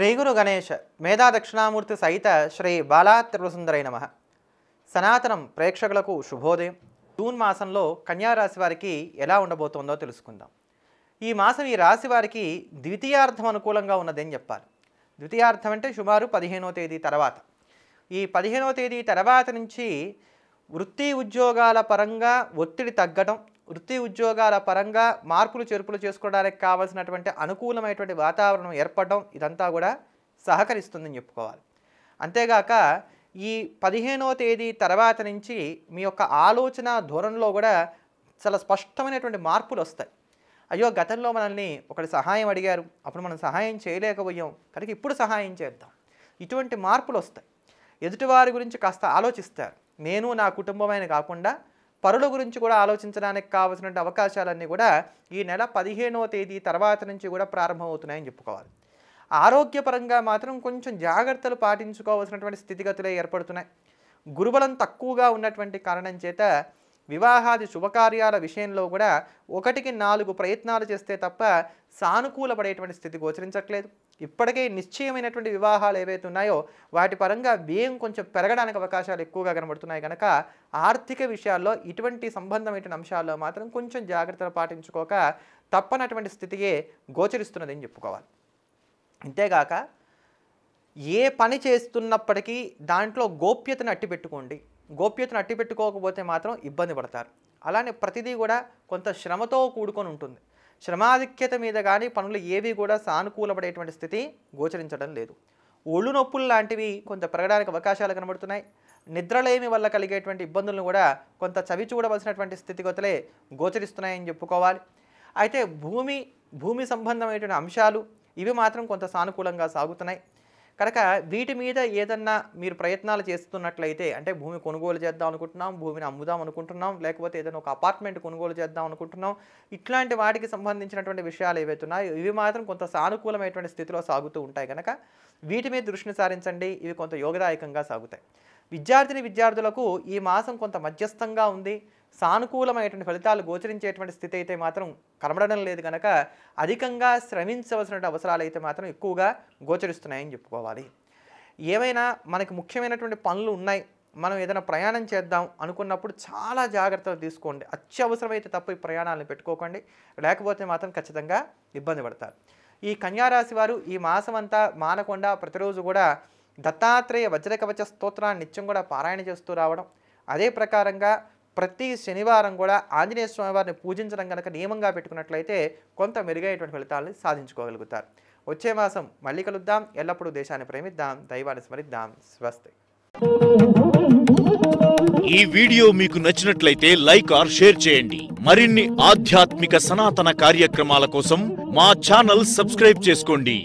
శ్రీ గురు గణేష్ మేధా దక్షిణామూర్తి సహిత శ్రీ బాలా త్రిపురసుందరై నమ సనాతనం ప్రేక్షకులకు శుభోదయం జూన్ మాసంలో కన్యారాశి వారికి ఎలా ఉండబోతోందో తెలుసుకుందాం ఈ మాసం ఈ రాశి వారికి ద్వితీయార్థం అనుకూలంగా ఉన్నదని చెప్పాలి ద్వితీయార్థం అంటే సుమారు పదిహేనో తేదీ తర్వాత ఈ పదిహేనో తేదీ తర్వాత నుంచి వృత్తి ఉద్యోగాల పరంగా ఒత్తిడి తగ్గటం వృత్తి ఉద్యోగాల పరంగా మార్పులు చేర్పులు చేసుకోవడానికి కావాల్సినటువంటి అనుకూలమైనటువంటి వాతావరణం ఏర్పడడం ఇదంతా కూడా సహకరిస్తుందని చెప్పుకోవాలి అంతేగాక ఈ పదిహేనో తేదీ తర్వాత నుంచి మీ యొక్క ఆలోచన ధోరణిలో కూడా చాలా స్పష్టమైనటువంటి మార్పులు వస్తాయి అయ్యో గతంలో మనల్ని ఒకటి సహాయం అడిగారు అప్పుడు మనం సహాయం చేయలేకపోయాం కనుక ఇప్పుడు సహాయం చేద్దాం ఇటువంటి మార్పులు వస్తాయి ఎదుటివారి గురించి కాస్త ఆలోచిస్తారు నేను నా కుటుంబమైన కాకుండా పరుల గురించి కూడా ఆలోచించడానికి కావాల్సినటువంటి అవకాశాలన్నీ కూడా ఈ నెల పదిహేనవ తేదీ తర్వాత నుంచి కూడా ప్రారంభమవుతున్నాయని చెప్పుకోవాలి ఆరోగ్యపరంగా మాత్రం కొంచెం జాగ్రత్తలు పాటించుకోవాల్సినటువంటి స్థితిగతులే ఏర్పడుతున్నాయి గురుబలం తక్కువగా ఉన్నటువంటి కారణం చేత వివాహాది శుభకార్యాల విషయంలో కూడా ఒకటికి నాలుగు ప్రయత్నాలు చేస్తే తప్ప సానుకూల పడేటువంటి స్థితి గోచరించట్లేదు ఇప్పటికే నిశ్చయమైనటువంటి వివాహాలు ఏవైతే ఉన్నాయో వాటి పరంగా వ్యయం కొంచెం పెరగడానికి అవకాశాలు ఎక్కువగా కనబడుతున్నాయి కనుక ఆర్థిక విషయాల్లో ఇటువంటి సంబంధమైన అంశాల్లో మాత్రం కొంచెం జాగ్రత్తలు పాటించుకోక తప్పనటువంటి స్థితియే గోచరిస్తున్నదని చెప్పుకోవాలి అంతేగాక ఏ పని చేస్తున్నప్పటికీ దాంట్లో గోప్యతను అట్టి పెట్టుకోండి గోప్యతను అట్టి పెట్టుకోకపోతే మాత్రం ఇబ్బంది పడతారు అలానే ప్రతిదీ కూడా కొంత శ్రమతో కూడుకొని ఉంటుంది శ్రమాధిక్యత మీద కానీ పనులు ఏవి కూడా సానుకూలపడేటువంటి స్థితి గోచరించడం లేదు ఒళ్ళు నొప్పులు లాంటివి కొంత పెరగడానికి అవకాశాలు కనబడుతున్నాయి నిద్రలేమి వల్ల కలిగేటువంటి ఇబ్బందులను కూడా కొంత చవి చూడవలసినటువంటి స్థితిగతులే గోచరిస్తున్నాయని చెప్పుకోవాలి అయితే భూమి భూమి సంబంధమైనటువంటి అంశాలు ఇవి మాత్రం కొంత సానుకూలంగా సాగుతున్నాయి కనుక వీటి మీద ఏదన్నా మీరు ప్రయత్నాలు చేస్తున్నట్లయితే అంటే భూమి కొనుగోలు చేద్దాం అనుకుంటున్నాం భూమిని అమ్ముదాం అనుకుంటున్నాం లేకపోతే ఏదైనా ఒక అపార్ట్మెంట్ కొనుగోలు చేద్దాం అనుకుంటున్నాం ఇట్లాంటి వాటికి సంబంధించినటువంటి విషయాలు ఏవైతున్నాయో ఇవి మాత్రం కొంత సానుకూలమైనటువంటి స్థితిలో సాగుతూ ఉంటాయి కనుక వీటి మీద దృష్టిని సారించండి ఇవి కొంత యోగదాయకంగా సాగుతాయి విద్యార్థిని విద్యార్థులకు ఈ మాసం కొంత మధ్యస్థంగా ఉంది సానుకూలమైనటువంటి ఫలితాలు గోచరించేటువంటి స్థితి అయితే మాత్రం కనబడడం లేదు కనుక అధికంగా శ్రమించవలసిన అవసరాలు అయితే మాత్రం ఎక్కువగా గోచరిస్తున్నాయని చెప్పుకోవాలి ఏమైనా మనకి ముఖ్యమైనటువంటి పనులు ఉన్నాయి మనం ఏదైనా ప్రయాణం చేద్దాం అనుకున్నప్పుడు చాలా జాగ్రత్తలు తీసుకోండి అత్యవసరమైతే తప్ప ఈ ప్రయాణాలను పెట్టుకోకండి లేకపోతే మాత్రం ఖచ్చితంగా ఇబ్బంది పడతారు ఈ కన్యారాశి వారు ఈ మాసం అంతా మానకుండా ప్రతిరోజు కూడా దత్తాత్రేయ వజ్రకవచ స్తోత్రాన్ని నిత్యం కూడా పారాయణ చేస్తూ రావడం అదే ప్రకారంగా ప్రతి శనివారం కూడా ఆంజనేయ స్వామివారిని పూజించడం కనుక నియమంగా పెట్టుకున్నట్లయితే కొంత మెరుగైనటువంటి ఫలితాలను సాధించుకోగలుగుతారు వచ్చే మాసం మళ్ళీ కలుద్దాం ఎల్లప్పుడూ దేశాన్ని ప్రేమిద్దాం దైవాన్ని స్మరిద్దాం స్వస్తి ఈ వీడియో మీకు నచ్చినట్లయితే లైక్ ఆర్ షేర్ చేయండి మరిన్ని ఆధ్యాత్మిక సనాతన కార్యక్రమాల కోసం మా ఛానల్ సబ్స్క్రైబ్ చేసుకోండి